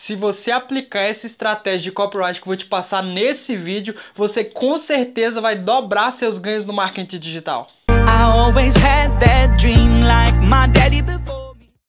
Se você aplicar essa estratégia de copyright que eu vou te passar nesse vídeo, você com certeza vai dobrar seus ganhos no marketing digital.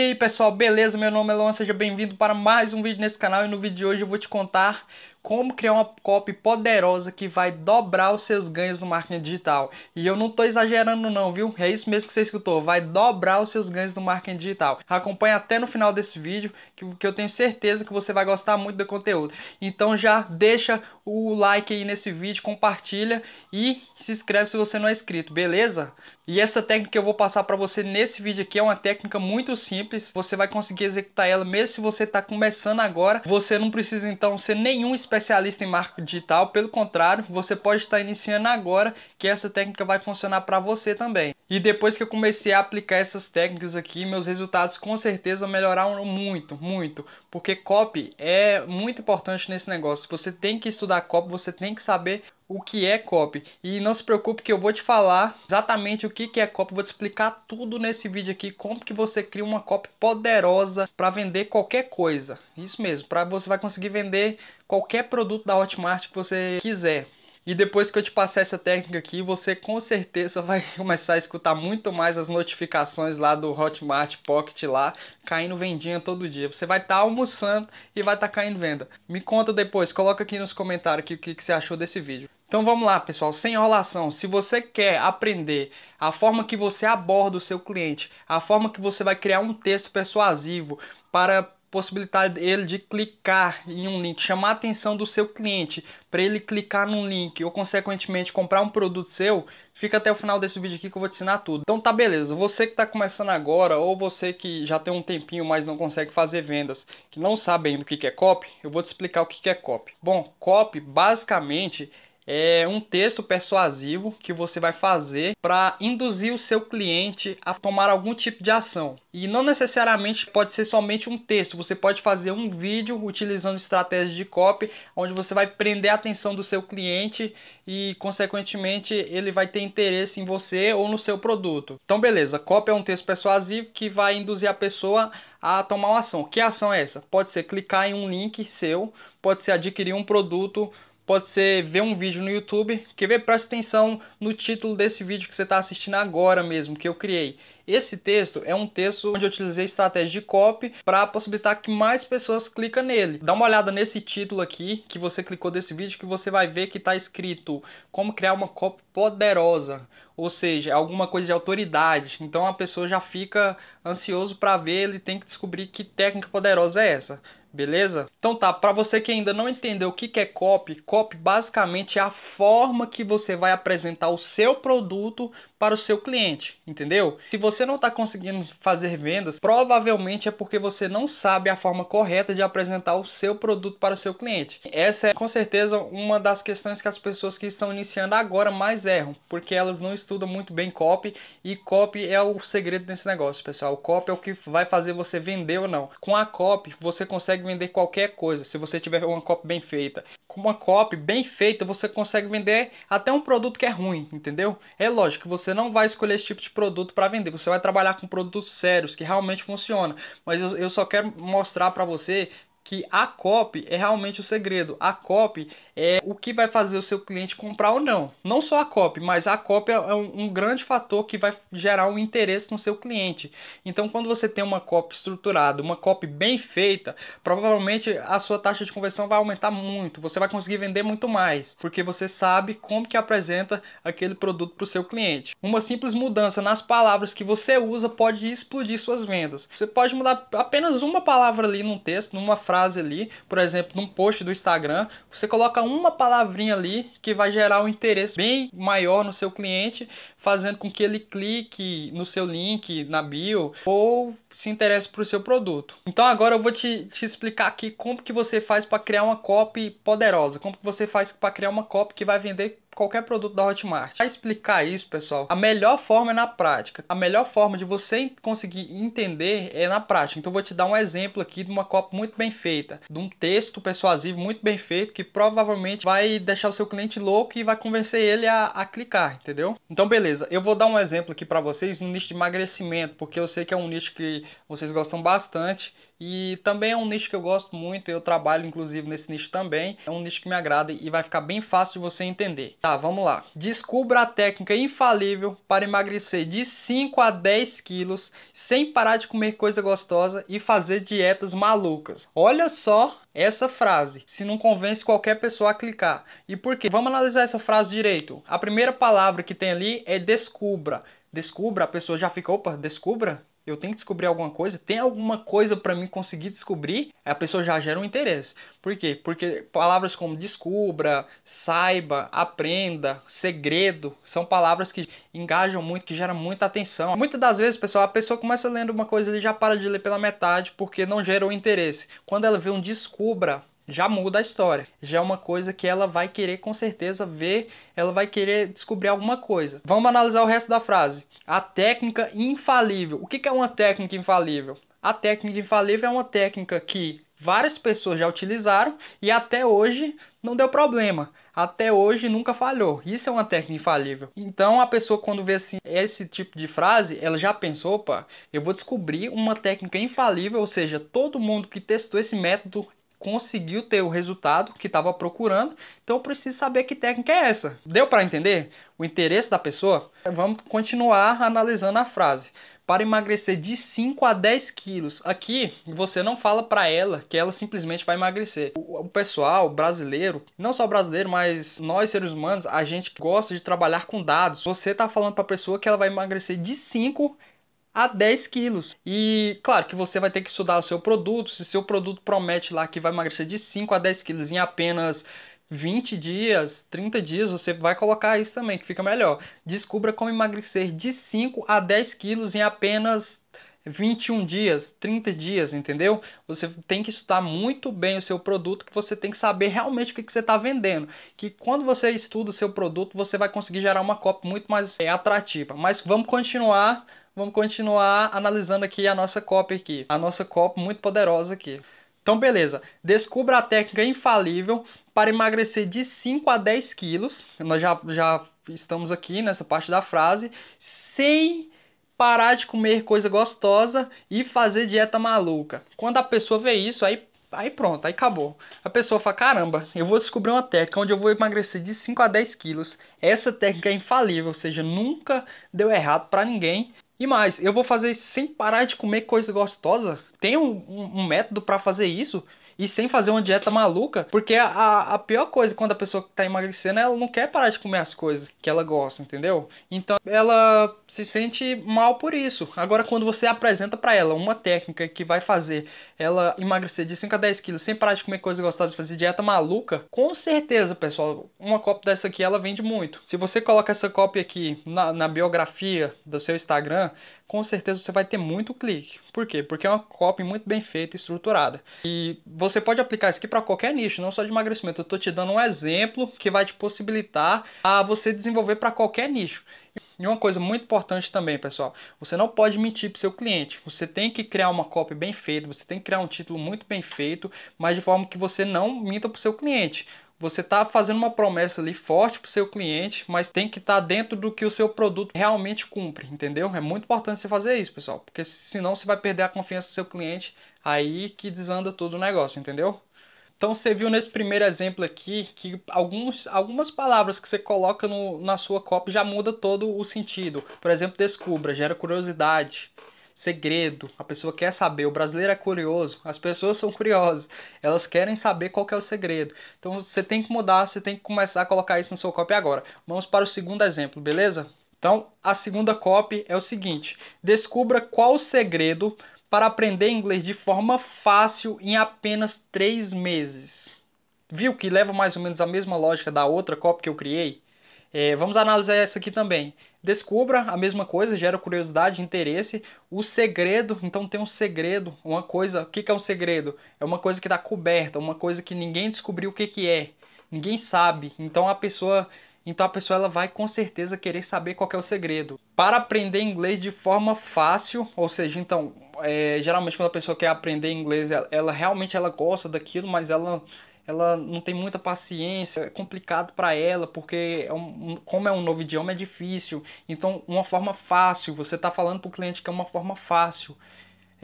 E aí pessoal, beleza? Meu nome é Luan, seja bem-vindo para mais um vídeo nesse canal e no vídeo de hoje eu vou te contar como criar uma copy poderosa que vai dobrar os seus ganhos no marketing digital. E eu não estou exagerando não, viu? É isso mesmo que você escutou, vai dobrar os seus ganhos no marketing digital. Acompanhe até no final desse vídeo, que, que eu tenho certeza que você vai gostar muito do conteúdo. Então já deixa o like aí nesse vídeo, compartilha e se inscreve se você não é inscrito, beleza? E essa técnica que eu vou passar para você nesse vídeo aqui é uma técnica muito simples, você vai conseguir executar ela mesmo se você está começando agora, você não precisa então ser nenhum especialista especialista em marketing digital, pelo contrário, você pode estar iniciando agora que essa técnica vai funcionar para você também. E depois que eu comecei a aplicar essas técnicas aqui, meus resultados com certeza melhoraram muito, muito, porque copy é muito importante nesse negócio. Você tem que estudar copy, você tem que saber o que é copy. E não se preocupe que eu vou te falar exatamente o que é copy, vou te explicar tudo nesse vídeo aqui, como que você cria uma copy poderosa para vender qualquer coisa. Isso mesmo, para você vai conseguir vender qualquer produto da Hotmart que você quiser. E depois que eu te passar essa técnica aqui, você com certeza vai começar a escutar muito mais as notificações lá do Hotmart Pocket lá, caindo vendinha todo dia. Você vai estar tá almoçando e vai estar tá caindo venda. Me conta depois, coloca aqui nos comentários o que, que você achou desse vídeo. Então vamos lá, pessoal, sem enrolação. Se você quer aprender a forma que você aborda o seu cliente, a forma que você vai criar um texto persuasivo para possibilitar ele de clicar em um link, chamar a atenção do seu cliente para ele clicar num link ou consequentemente comprar um produto seu, fica até o final desse vídeo aqui que eu vou te ensinar tudo. Então tá beleza, você que está começando agora ou você que já tem um tempinho mas não consegue fazer vendas, que não sabe ainda o que é copy, eu vou te explicar o que é copy. Bom, copy basicamente é um texto persuasivo que você vai fazer para induzir o seu cliente a tomar algum tipo de ação. E não necessariamente pode ser somente um texto, você pode fazer um vídeo utilizando estratégias de copy, onde você vai prender a atenção do seu cliente e, consequentemente, ele vai ter interesse em você ou no seu produto. Então, beleza, copy é um texto persuasivo que vai induzir a pessoa a tomar uma ação. Que ação é essa? Pode ser clicar em um link seu, pode ser adquirir um produto pode ser ver um vídeo no YouTube, Quer ver presta atenção no título desse vídeo que você está assistindo agora mesmo, que eu criei. Esse texto é um texto onde eu utilizei estratégia de copy para possibilitar que mais pessoas cliquem nele. Dá uma olhada nesse título aqui que você clicou desse vídeo que você vai ver que está escrito como criar uma copy poderosa, ou seja, alguma coisa de autoridade. Então a pessoa já fica ansioso para ver, ele tem que descobrir que técnica poderosa é essa. Beleza? Então tá, para você que ainda não entendeu o que, que é copy, copy basicamente é a forma que você vai apresentar o seu produto para o seu cliente, entendeu? Se você não está conseguindo fazer vendas, provavelmente é porque você não sabe a forma correta de apresentar o seu produto para o seu cliente. Essa é com certeza uma das questões que as pessoas que estão iniciando agora mais erram, porque elas não estudam muito bem copy e copy é o segredo desse negócio, pessoal. Cop copy é o que vai fazer você vender ou não. Com a copy, você consegue vender qualquer coisa se você tiver uma copy bem feita com uma copy bem feita, você consegue vender até um produto que é ruim, entendeu? É lógico que você não vai escolher esse tipo de produto para vender, você vai trabalhar com produtos sérios que realmente funciona Mas eu, eu só quero mostrar para você que a copy é realmente o segredo. A copy é o que vai fazer o seu cliente comprar ou não. Não só a cópia, mas a cópia é um, um grande fator que vai gerar um interesse no seu cliente. Então, quando você tem uma cópia estruturada, uma cópia bem feita, provavelmente a sua taxa de conversão vai aumentar muito. Você vai conseguir vender muito mais, porque você sabe como que apresenta aquele produto para o seu cliente. Uma simples mudança nas palavras que você usa pode explodir suas vendas. Você pode mudar apenas uma palavra ali num texto, numa frase ali, por exemplo, num post do Instagram, você coloca uma palavrinha ali que vai gerar um interesse bem maior no seu cliente fazendo com que ele clique no seu link, na bio, ou se interesse para o seu produto. Então agora eu vou te, te explicar aqui como que você faz para criar uma copy poderosa, como que você faz para criar uma copy que vai vender qualquer produto da Hotmart. Para explicar isso, pessoal, a melhor forma é na prática. A melhor forma de você conseguir entender é na prática. Então eu vou te dar um exemplo aqui de uma copy muito bem feita, de um texto persuasivo muito bem feito que provavelmente vai deixar o seu cliente louco e vai convencer ele a, a clicar, entendeu? Então beleza beleza. Eu vou dar um exemplo aqui para vocês no nicho de emagrecimento, porque eu sei que é um nicho que vocês gostam bastante e também é um nicho que eu gosto muito, eu trabalho inclusive nesse nicho também. É um nicho que me agrada e vai ficar bem fácil de você entender. Tá, vamos lá. Descubra a técnica infalível para emagrecer de 5 a 10 quilos sem parar de comer coisa gostosa e fazer dietas malucas. Olha só essa frase, se não convence qualquer pessoa a clicar. E por quê? Vamos analisar essa frase direito. A primeira palavra que tem ali é descubra. Descubra, a pessoa já fica, opa, descubra? eu tenho que descobrir alguma coisa, tem alguma coisa para mim conseguir descobrir, a pessoa já gera um interesse. Por quê? Porque palavras como descubra, saiba, aprenda, segredo, são palavras que engajam muito, que geram muita atenção. Muitas das vezes, pessoal, a pessoa começa lendo uma coisa e já para de ler pela metade porque não gerou interesse. Quando ela vê um descubra, já muda a história. Já é uma coisa que ela vai querer com certeza ver, ela vai querer descobrir alguma coisa. Vamos analisar o resto da frase. A técnica infalível. O que é uma técnica infalível? A técnica infalível é uma técnica que várias pessoas já utilizaram e até hoje não deu problema. Até hoje nunca falhou. Isso é uma técnica infalível. Então a pessoa quando vê assim, esse tipo de frase, ela já pensou, opa, eu vou descobrir uma técnica infalível, ou seja, todo mundo que testou esse método conseguiu ter o resultado que estava procurando, então eu preciso saber que técnica é essa. Deu para entender o interesse da pessoa? Vamos continuar analisando a frase. Para emagrecer de 5 a 10 quilos. Aqui você não fala para ela que ela simplesmente vai emagrecer. O pessoal brasileiro, não só brasileiro, mas nós seres humanos, a gente gosta de trabalhar com dados. Você está falando para a pessoa que ela vai emagrecer de 5 a 10 quilos. E claro que você vai ter que estudar o seu produto, se seu produto promete lá que vai emagrecer de 5 a 10 quilos em apenas 20 dias, 30 dias, você vai colocar isso também, que fica melhor. Descubra como emagrecer de 5 a 10 quilos em apenas 21 dias, 30 dias, entendeu? Você tem que estudar muito bem o seu produto, que você tem que saber realmente o que, que você está vendendo. Que quando você estuda o seu produto, você vai conseguir gerar uma cópia muito mais é, atrativa. Mas vamos continuar vamos continuar analisando aqui a nossa cópia aqui, a nossa cópia muito poderosa aqui. Então beleza, descubra a técnica infalível para emagrecer de 5 a 10 quilos, nós já, já estamos aqui nessa parte da frase, sem parar de comer coisa gostosa e fazer dieta maluca. Quando a pessoa vê isso, aí Aí pronto, aí acabou. A pessoa fala: caramba, eu vou descobrir uma técnica onde eu vou emagrecer de 5 a 10 quilos. Essa técnica é infalível, ou seja, nunca deu errado para ninguém. E mais, eu vou fazer sem parar de comer coisa gostosa? tem um, um método para fazer isso e sem fazer uma dieta maluca, porque a, a pior coisa quando a pessoa tá emagrecendo, é ela não quer parar de comer as coisas que ela gosta, entendeu? Então ela se sente mal por isso. Agora, quando você apresenta para ela uma técnica que vai fazer ela emagrecer de 5 a 10 quilos sem parar de comer coisas gostosas, fazer dieta maluca, com certeza, pessoal, uma cópia dessa aqui ela vende muito. Se você coloca essa cópia aqui na, na biografia do seu Instagram, com certeza você vai ter muito clique. Por quê? Porque é uma copy muito bem feita e estruturada. E você pode aplicar isso aqui para qualquer nicho, não só de emagrecimento. Eu estou te dando um exemplo que vai te possibilitar a você desenvolver para qualquer nicho. E uma coisa muito importante também, pessoal, você não pode mentir para seu cliente. Você tem que criar uma copy bem feita, você tem que criar um título muito bem feito, mas de forma que você não minta para o seu cliente. Você está fazendo uma promessa ali forte para o seu cliente, mas tem que estar tá dentro do que o seu produto realmente cumpre, entendeu? É muito importante você fazer isso, pessoal, porque senão você vai perder a confiança do seu cliente, aí que desanda todo o negócio, entendeu? Então você viu nesse primeiro exemplo aqui que alguns, algumas palavras que você coloca no, na sua copy já muda todo o sentido. Por exemplo, descubra, gera curiosidade, segredo, a pessoa quer saber, o brasileiro é curioso, as pessoas são curiosas, elas querem saber qual que é o segredo. Então você tem que mudar, você tem que começar a colocar isso na sua copy agora. Vamos para o segundo exemplo, beleza? Então, a segunda copy é o seguinte: descubra qual o segredo para aprender inglês de forma fácil em apenas 3 meses. Viu que leva mais ou menos a mesma lógica da outra copy que eu criei? É, vamos analisar essa aqui também. Descubra a mesma coisa, gera curiosidade, interesse. O segredo, então tem um segredo, uma coisa. O que, que é um segredo? É uma coisa que está coberta, uma coisa que ninguém descobriu o que, que é. Ninguém sabe. Então a pessoa então a pessoa ela vai com certeza querer saber qual é o segredo. Para aprender inglês de forma fácil, ou seja, então é, geralmente quando a pessoa quer aprender inglês, ela, ela, realmente ela gosta daquilo, mas ela ela não tem muita paciência, é complicado para ela, porque é um, como é um novo idioma é difícil. Então, uma forma fácil, você está falando para o cliente que é uma forma fácil.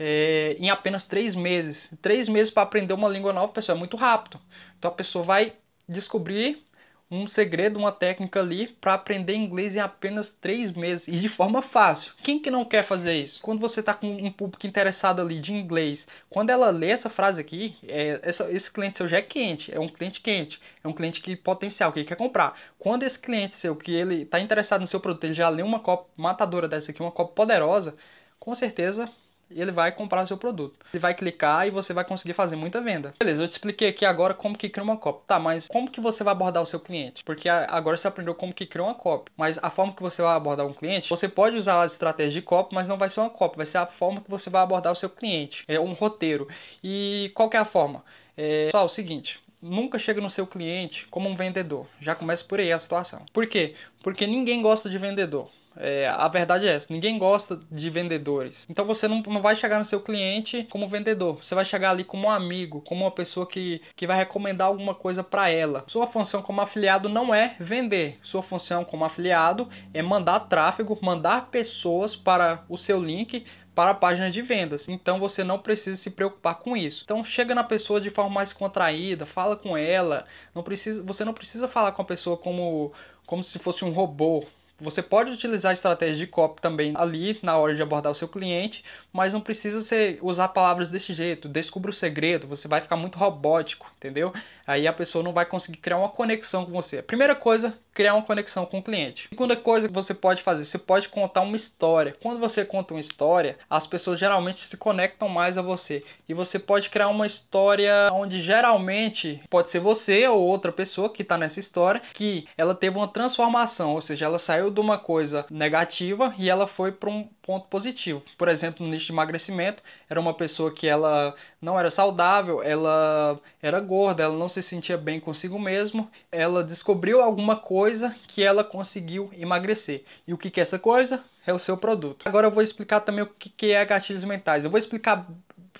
É, em apenas três meses. Três meses para aprender uma língua nova, pessoal, é muito rápido. Então a pessoa vai descobrir um segredo, uma técnica ali para aprender inglês em apenas três meses e de forma fácil. Quem que não quer fazer isso? Quando você está com um público interessado ali de inglês, quando ela lê essa frase aqui, é, essa, esse cliente seu já é quente, é um cliente quente, é um cliente que potencial, que quer comprar. Quando esse cliente seu, que ele está interessado no seu produto, ele já lê uma copa matadora dessa aqui, uma copa poderosa, com certeza e ele vai comprar o seu produto. Ele vai clicar e você vai conseguir fazer muita venda. Beleza, eu te expliquei aqui agora como que cria uma copa Tá, mas como que você vai abordar o seu cliente? Porque agora você aprendeu como que cria uma copa Mas a forma que você vai abordar um cliente, você pode usar a estratégia de copa mas não vai ser uma copa vai ser a forma que você vai abordar o seu cliente. É um roteiro. E qual que é a forma? É, só é o seguinte, nunca chega no seu cliente como um vendedor. Já começa por aí a situação. Por quê? Porque ninguém gosta de vendedor. É, a verdade é essa: ninguém gosta de vendedores. Então você não, não vai chegar no seu cliente como vendedor. Você vai chegar ali como um amigo, como uma pessoa que, que vai recomendar alguma coisa para ela. Sua função como afiliado não é vender. Sua função como afiliado é mandar tráfego, mandar pessoas para o seu link para a página de vendas. Então você não precisa se preocupar com isso. Então chega na pessoa de forma mais contraída, fala com ela. Não precisa, você não precisa falar com a pessoa como como se fosse um robô. Você pode utilizar estratégia de copy também ali na hora de abordar o seu cliente, mas não precisa você usar palavras desse jeito. Descubra o segredo, você vai ficar muito robótico, entendeu? aí a pessoa não vai conseguir criar uma conexão com você. A primeira coisa, criar uma conexão com o cliente. A segunda coisa que você pode fazer, você pode contar uma história. Quando você conta uma história, as pessoas geralmente se conectam mais a você. E você pode criar uma história onde geralmente pode ser você ou outra pessoa que está nessa história que ela teve uma transformação, ou seja, ela saiu de uma coisa negativa e ela foi para um ponto positivo. Por exemplo, no nicho de emagrecimento, era uma pessoa que ela não era saudável, ela era gorda, ela não se se sentia bem consigo mesmo, ela descobriu alguma coisa que ela conseguiu emagrecer. E o que, que é essa coisa? É o seu produto. Agora eu vou explicar também o que, que é gatilhos mentais. Eu vou explicar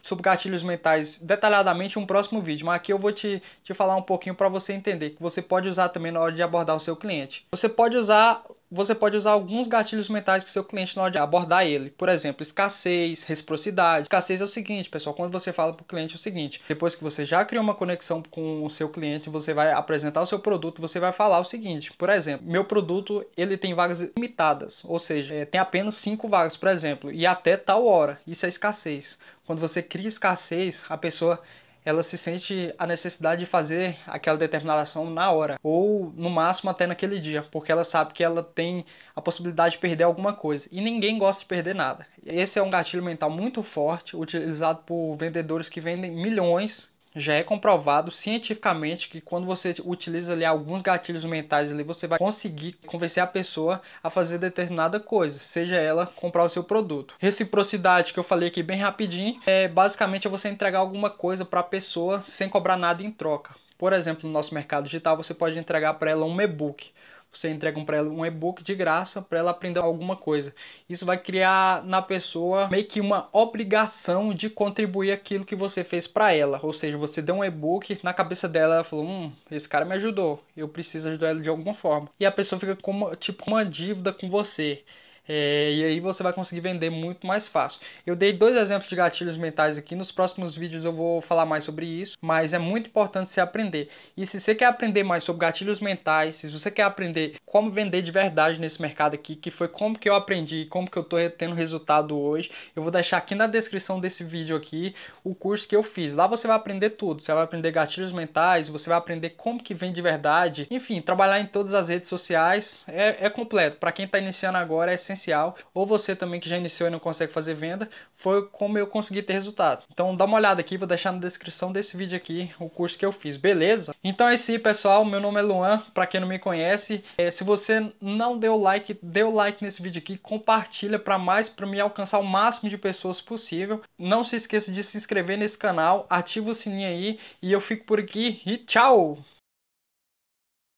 sobre gatilhos mentais detalhadamente em um próximo vídeo, mas aqui eu vou te, te falar um pouquinho para você entender que você pode usar também na hora de abordar o seu cliente. Você pode usar você pode usar alguns gatilhos mentais que seu cliente não pode abordar ele. Por exemplo, escassez, reciprocidade. Escassez é o seguinte, pessoal, quando você fala para o cliente é o seguinte, depois que você já criou uma conexão com o seu cliente, você vai apresentar o seu produto, você vai falar o seguinte, por exemplo, meu produto, ele tem vagas limitadas, ou seja, é, tem apenas cinco vagas, por exemplo, e até tal hora. Isso é escassez. Quando você cria escassez, a pessoa ela se sente a necessidade de fazer aquela determinada ação na hora, ou no máximo até naquele dia, porque ela sabe que ela tem a possibilidade de perder alguma coisa, e ninguém gosta de perder nada. Esse é um gatilho mental muito forte, utilizado por vendedores que vendem milhões já é comprovado cientificamente que quando você utiliza ali alguns gatilhos mentais ali, você vai conseguir convencer a pessoa a fazer determinada coisa, seja ela comprar o seu produto. Reciprocidade que eu falei aqui bem rapidinho, é basicamente é você entregar alguma coisa para a pessoa sem cobrar nada em troca. Por exemplo, no nosso mercado digital, você pode entregar para ela um e-book você entrega para ela um e-book de graça para ela aprender alguma coisa. Isso vai criar na pessoa meio que uma obrigação de contribuir aquilo que você fez para ela. Ou seja, você deu um e-book, na cabeça dela ela falou: "Hum, esse cara me ajudou, eu preciso ajudar ele de alguma forma". E a pessoa fica com tipo uma dívida com você. É, e aí você vai conseguir vender muito mais fácil. Eu dei dois exemplos de gatilhos mentais aqui. Nos próximos vídeos eu vou falar mais sobre isso, mas é muito importante você aprender. E se você quer aprender mais sobre gatilhos mentais, se você quer aprender como vender de verdade nesse mercado aqui, que foi como que eu aprendi, como que eu estou tendo resultado hoje, eu vou deixar aqui na descrição desse vídeo aqui o curso que eu fiz. Lá você vai aprender tudo. Você vai aprender gatilhos mentais, você vai aprender como que vende de verdade. Enfim, trabalhar em todas as redes sociais é, é completo. Para quem está iniciando agora é essencial essencial, ou você também que já iniciou e não consegue fazer venda, foi como eu consegui ter resultado. Então dá uma olhada aqui, vou deixar na descrição desse vídeo aqui o curso que eu fiz, beleza? Então é isso aí, pessoal. Meu nome é Luan, para quem não me conhece. É, se você não deu like, deu like nesse vídeo aqui, compartilha para mais, para me alcançar o máximo de pessoas possível. Não se esqueça de se inscrever nesse canal, ativa o sininho aí e eu fico por aqui e tchau!